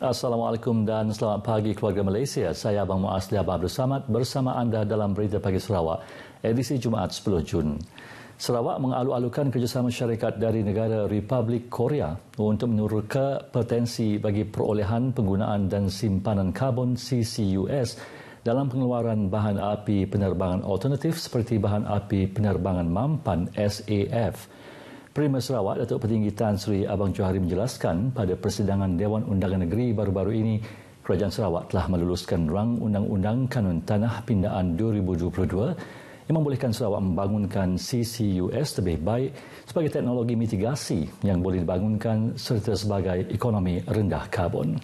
Assalamualaikum dan selamat pagi keluarga Malaysia. Saya Abang Muaz Liabah Abdul Samad bersama anda dalam Berita Pagi Sarawak edisi Jumaat 10 Jun. Sarawak mengalu-alukan kerjasama syarikat dari negara Republik Korea untuk menurunkan potensi bagi perolehan penggunaan dan simpanan karbon CCUS dalam pengeluaran bahan api penerbangan alternatif seperti bahan api penerbangan mampan SAF. Prima Sarawak Datuk Petinggi Tan Sri Abang Johari menjelaskan pada persidangan Dewan Undangan Negeri baru-baru ini Kerajaan Sarawak telah meluluskan rang Undang-Undang Kanun Tanah Pindaan 2022 yang membolehkan Sarawak membangunkan CCUS lebih baik sebagai teknologi mitigasi yang boleh dibangunkan serta sebagai ekonomi rendah karbon.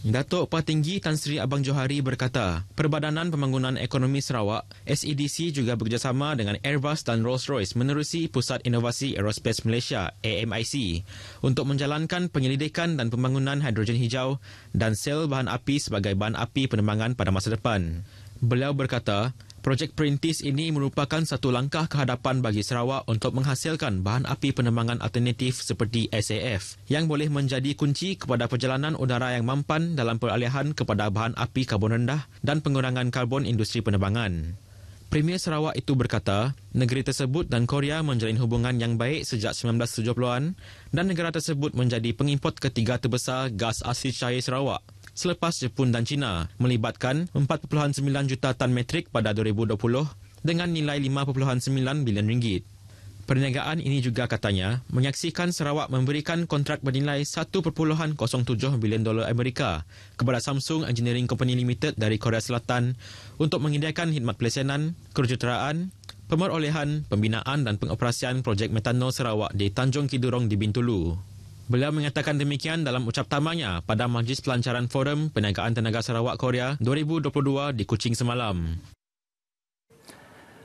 Datuk Patinggi Tan Sri Abang Johari berkata, Perbadanan Pembangunan Ekonomi Sarawak, SEDC juga bekerjasama dengan Airbus dan Rolls-Royce menerusi Pusat Inovasi Aerospace Malaysia, AMIC, untuk menjalankan penyelidikan dan pembangunan hidrogen hijau dan sel bahan api sebagai bahan api penembangan pada masa depan. Beliau berkata, Projek Perintis ini merupakan satu langkah kehadapan bagi Sarawak untuk menghasilkan bahan api penembangan alternatif seperti SAF yang boleh menjadi kunci kepada perjalanan udara yang mampan dalam peralihan kepada bahan api karbon rendah dan pengurangan karbon industri penerbangan. Premier Sarawak itu berkata, negeri tersebut dan Korea menjalin hubungan yang baik sejak 1970-an dan negara tersebut menjadi pengimport ketiga terbesar gas asli cair Sarawak selepas Jepun dan China melibatkan 4.9 juta tan metrik pada 2020 dengan nilai 5.9 bilion ringgit. Perniagaan ini juga katanya menyaksikan Sarawak memberikan kontrak bernilai 1.07 bilion dolar Amerika kepada Samsung Engineering Company Limited dari Korea Selatan untuk menyediakan khidmat pelesenan, kerjuteraan, pemerolehan, pembinaan dan pengoperasian projek metanol Sarawak di Tanjung Kidurong di Bintulu. Beliau mengatakan demikian dalam ucap tamanya pada Majlis Pelancaran Forum Perniagaan Tenaga Sarawak Korea 2022 di Kuching semalam.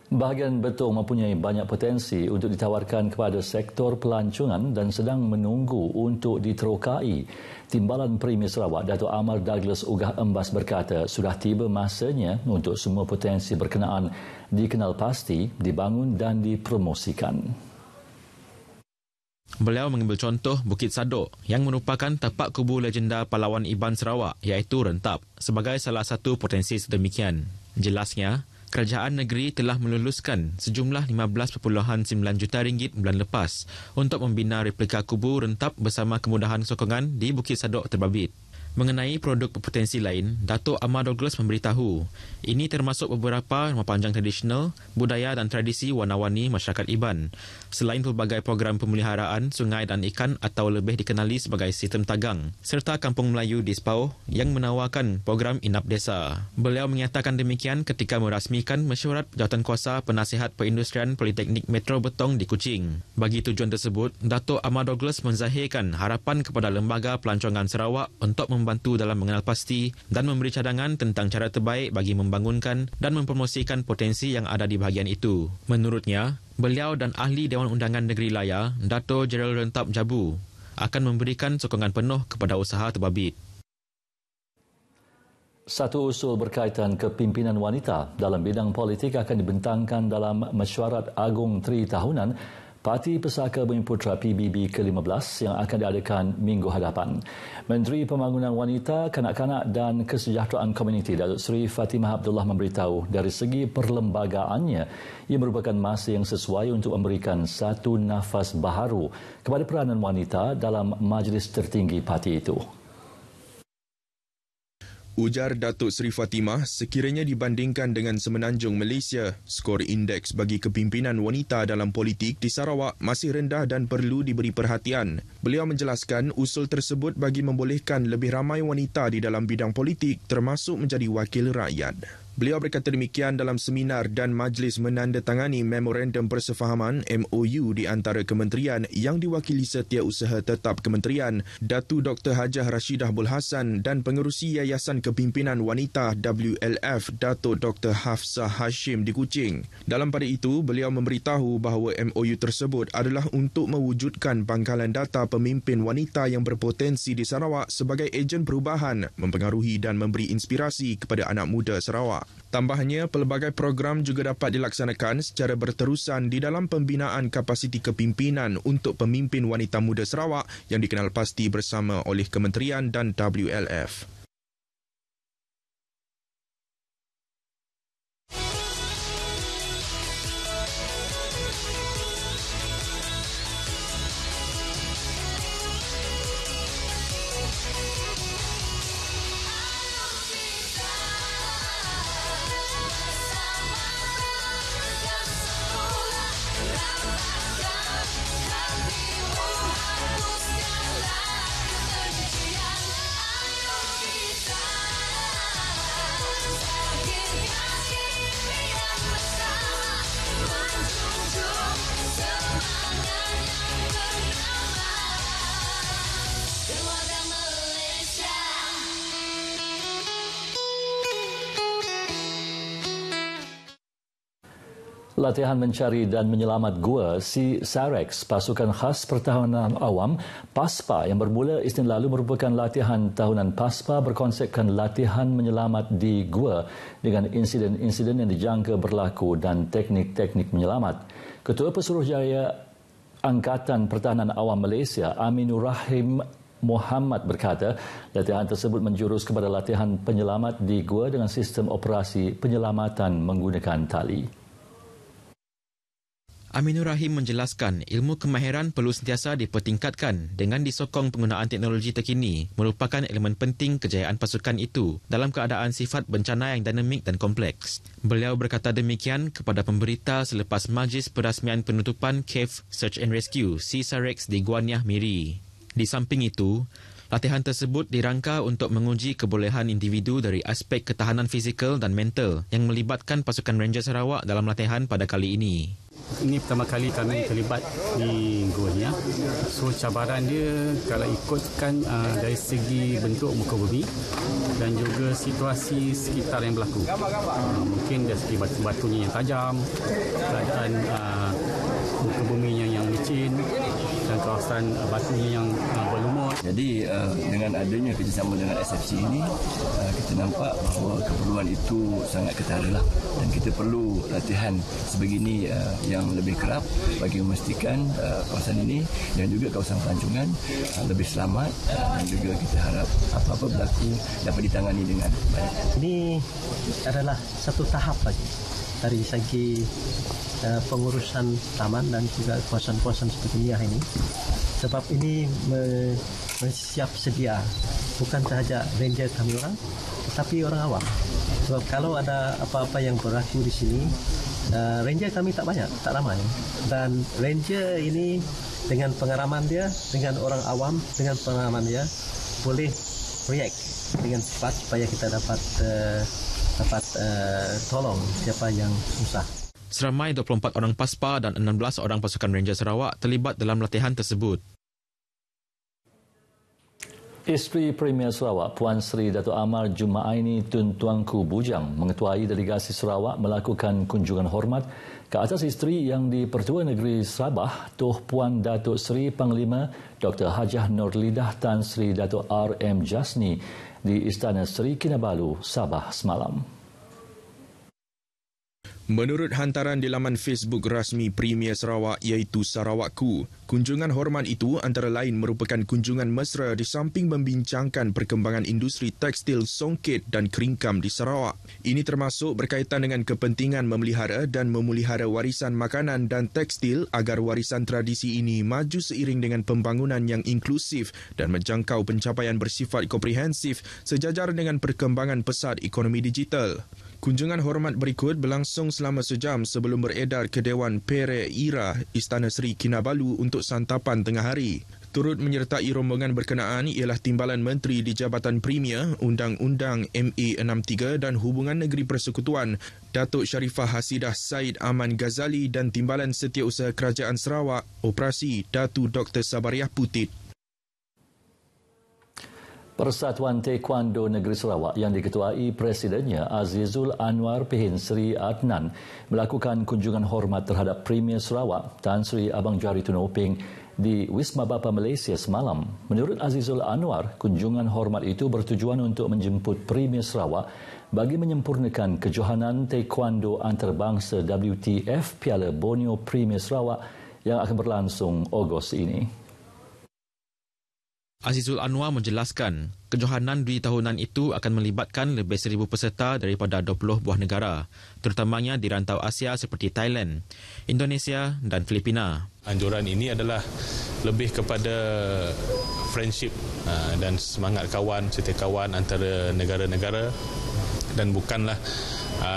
Bahagian Betong mempunyai banyak potensi untuk ditawarkan kepada sektor pelancongan dan sedang menunggu untuk diterokai. Timbalan Premier Sarawak Datuk Amar Douglas Ugah Embas berkata sudah tiba masanya untuk semua potensi berkenaan dikenal pasti, dibangun dan dipromosikan. Beliau mengambil contoh Bukit Sado yang merupakan tapak kubu legenda pahlawan Iban Sarawak iaitu Rentap sebagai salah satu potensi sedemikian. Jelasnya, kerajaan negeri telah meluluskan sejumlah 15.9 juta ringgit bulan lepas untuk membina replika kubu Rentap bersama kemudahan sokongan di Bukit Sado Terbabit. Mengenai produk berpotensi lain, Dato' Ahmad Douglas memberitahu, ini termasuk beberapa rumah panjang tradisional, budaya dan tradisi warna-warni masyarakat Iban. Selain pelbagai program pemeliharaan sungai dan ikan atau lebih dikenali sebagai sistem tagang, serta kampung Melayu di Sepauh yang menawarkan program inap desa. Beliau menyatakan demikian ketika merasmikan mesyuarat jawatan kuasa penasihat perindustrian Politeknik Metro Betong di Kuching. Bagi tujuan tersebut, Dato' Ahmad Douglas menzahirkan harapan kepada Lembaga Pelancongan Sarawak untuk mem- membantu dalam mengenal pasti dan memberi cadangan tentang cara terbaik bagi membangunkan dan mempromosikan potensi yang ada di bahagian itu. Menurutnya, beliau dan ahli Dewan Undangan Negeri Laya, Dato' Gerald Rentap Jabu, akan memberikan sokongan penuh kepada usaha terbabit. Satu usul berkaitan kepimpinan wanita dalam bidang politik akan dibentangkan dalam mesyuarat agung tri tahunan Parti Pesaka Bumi Putra PBB ke-15 yang akan diadakan minggu hadapan. Menteri Pembangunan Wanita, Kanak-kanak dan Kesejahteraan Komuniti Datuk Seri Fatimah Abdullah memberitahu dari segi perlembagaannya ia merupakan masa yang sesuai untuk memberikan satu nafas baharu kepada peranan wanita dalam majlis tertinggi parti itu. Ujar Datuk Seri Fatimah, sekiranya dibandingkan dengan semenanjung Malaysia, skor indeks bagi kepimpinan wanita dalam politik di Sarawak masih rendah dan perlu diberi perhatian. Beliau menjelaskan usul tersebut bagi membolehkan lebih ramai wanita di dalam bidang politik termasuk menjadi wakil rakyat. Beliau berkata demikian dalam seminar dan majlis menandatangani memorandum persefahaman MOU di antara kementerian yang diwakili setiausaha tetap kementerian Datu Dr. Hajah Rashidah Bulhasan dan pengerusi Yayasan Kepimpinan Wanita WLF Dato Dr. Hafsa Hashim di Kuching. Dalam pada itu, beliau memberitahu bahawa MOU tersebut adalah untuk mewujudkan pangkalan data pemimpin wanita yang berpotensi di Sarawak sebagai ejen perubahan, mempengaruhi dan memberi inspirasi kepada anak muda Sarawak. Tambahnya, pelbagai program juga dapat dilaksanakan secara berterusan di dalam pembinaan kapasiti kepimpinan untuk pemimpin wanita muda Sarawak yang dikenal pasti bersama oleh Kementerian dan WLF. Shine. latihan mencari dan menyelamat gua si Sarex, pasukan khas pertahanan awam PASPA yang bermula Isnin lalu merupakan latihan tahunan PASPA berkonsepkan latihan menyelamat di gua dengan insiden-insiden yang dijangka berlaku dan teknik-teknik menyelamat. Ketua Pesuruhjaya Angkatan Pertahanan Awam Malaysia Aminur Rahim Muhammad berkata, latihan tersebut menjurus kepada latihan penyelamat di gua dengan sistem operasi penyelamatan menggunakan tali. Aminur Rahim menjelaskan ilmu kemahiran perlu sentiasa dipertingkatkan dengan disokong penggunaan teknologi terkini merupakan elemen penting kejayaan pasukan itu dalam keadaan sifat bencana yang dinamik dan kompleks. Beliau berkata demikian kepada pemberita selepas majlis perasmian penutupan Cave Search and Rescue CSREX di Guanyah Miri. Di samping itu, latihan tersebut dirangka untuk menguji kebolehan individu dari aspek ketahanan fizikal dan mental yang melibatkan pasukan Ranger Sarawak dalam latihan pada kali ini. Ini pertama kali kami terlibat di gol ya. So cabaran dia kalau ikutkan uh, dari segi bentuk muka bumi dan juga situasi sekitar yang berlaku. Uh, mungkin dari segi batu-batunya yang tajam, keadaan uh, muka bumi yang licin dan kawasan uh, batunya yang uh, jadi eh, dengan adanya kerjasama dengan SFC ini eh, kita nampak bahawa keperluan itu sangat ketara lah dan kita perlu latihan sebegini eh, yang lebih kerap bagi memastikan kawasan ini dan juga kawasan pelancongan lebih selamat dan juga kita harap apa-apa berlaku dapat ditangani dengan baik. Ini adalah satu tahap lagi dari segi uh, pengurusan taman dan juga kawasan-kawasan seperti ini ini sebab ini me, mensiap sedia bukan sahaja ranger kami orang tetapi orang awam sebab kalau ada apa-apa yang berlaku di sini uh, ranger kami tak banyak tak ramai dan ranger ini dengan pengalaman dia dengan orang awam dengan pengalaman dia boleh react dengan cepat supaya kita dapat uh, dapat uh, tolong siapa yang susah. Seramai 24 orang PASPA dan 16 orang pasukan Ranger Sarawak terlibat dalam latihan tersebut. Isteri Premier Sarawak Puan Sri Dato Amar Jumaaini Tun Tuanku Bujang mengetuai delegasi Sarawak melakukan kunjungan hormat ke atas isteri yang di Pertua Negeri Sabah tuh Puan Dato Sri Panglima Dr. Hajah Nur Tan Sri Dato R.M. Jasni di Istana Sri Kinabalu, Sabah semalam. Menurut hantaran di laman Facebook rasmi Premier Sarawak iaitu Sarawakku, kunjungan hormat itu antara lain merupakan kunjungan mesra di samping membincangkan perkembangan industri tekstil songket dan keringkam di Sarawak. Ini termasuk berkaitan dengan kepentingan memelihara dan memulihara warisan makanan dan tekstil agar warisan tradisi ini maju seiring dengan pembangunan yang inklusif dan menjangkau pencapaian bersifat komprehensif sejajar dengan perkembangan pesat ekonomi digital. Kunjungan hormat berikut berlangsung selama sejam sebelum beredar ke Dewan Pere Ira Istana Seri Kinabalu untuk santapan tengah hari. Turut menyertai rombongan berkenaan ialah Timbalan Menteri di Jabatan Premier Undang-Undang MA63 dan Hubungan Negeri Persekutuan Datuk Sharifah Hasidah Said Aman Ghazali dan Timbalan Setiausaha Kerajaan Sarawak Operasi Datu Dr. Sabariah Putih. Persatuan Taekwondo Negeri Sarawak yang diketuai Presidennya Azizul Anwar Pihin Sri Adnan melakukan kunjungan hormat terhadap Premier Sarawak Tan Sri Abang Jari Tun Oping di Wisma Bapa Malaysia semalam. Menurut Azizul Anwar, kunjungan hormat itu bertujuan untuk menjemput Premier Sarawak bagi menyempurnakan kejohanan Taekwondo Antarabangsa WTF Piala Borneo Premier Sarawak yang akan berlangsung Ogos ini. Azizul Anwar menjelaskan, kejohanan di tahunan itu akan melibatkan lebih seribu peserta daripada 20 buah negara, terutamanya di rantau Asia seperti Thailand, Indonesia dan Filipina. Anjuran ini adalah lebih kepada friendship ha, dan semangat kawan, cerita kawan antara negara-negara dan bukanlah ha,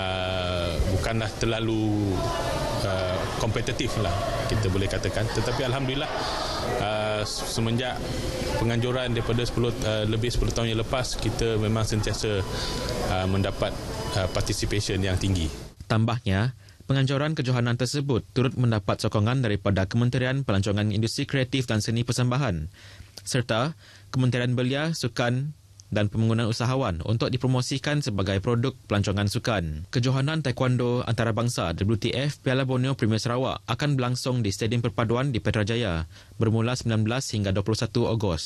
bukanlah terlalu ha, kompetitif lah kita boleh katakan tetapi alhamdulillah uh, semenjak penganjuran daripada 10 uh, lebih 10 tahun yang lepas kita memang sentiasa uh, mendapat uh, participation yang tinggi tambahnya penganjuran kejohanan tersebut turut mendapat sokongan daripada Kementerian Pelancongan Industri Kreatif dan Seni Persembahan serta Kementerian Belia, Sukan, dan pembangunan usahawan untuk dipromosikan sebagai produk pelancongan sukan. Kejohanan Taekwondo Antarabangsa WTF Piala Borneo Premier Sarawak akan berlangsung di Stadium Perpaduan di Petrajaya bermula 19 hingga 21 Ogos.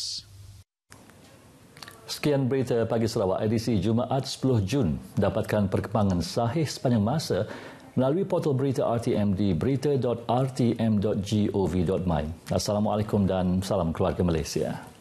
Sekian berita pagi Sarawak edisi Jumaat 10 Jun. Dapatkan perkembangan sahih sepanjang masa melalui portal berita RTM di berita.rtm.gov.my. Assalamualaikum dan salam keluarga Malaysia.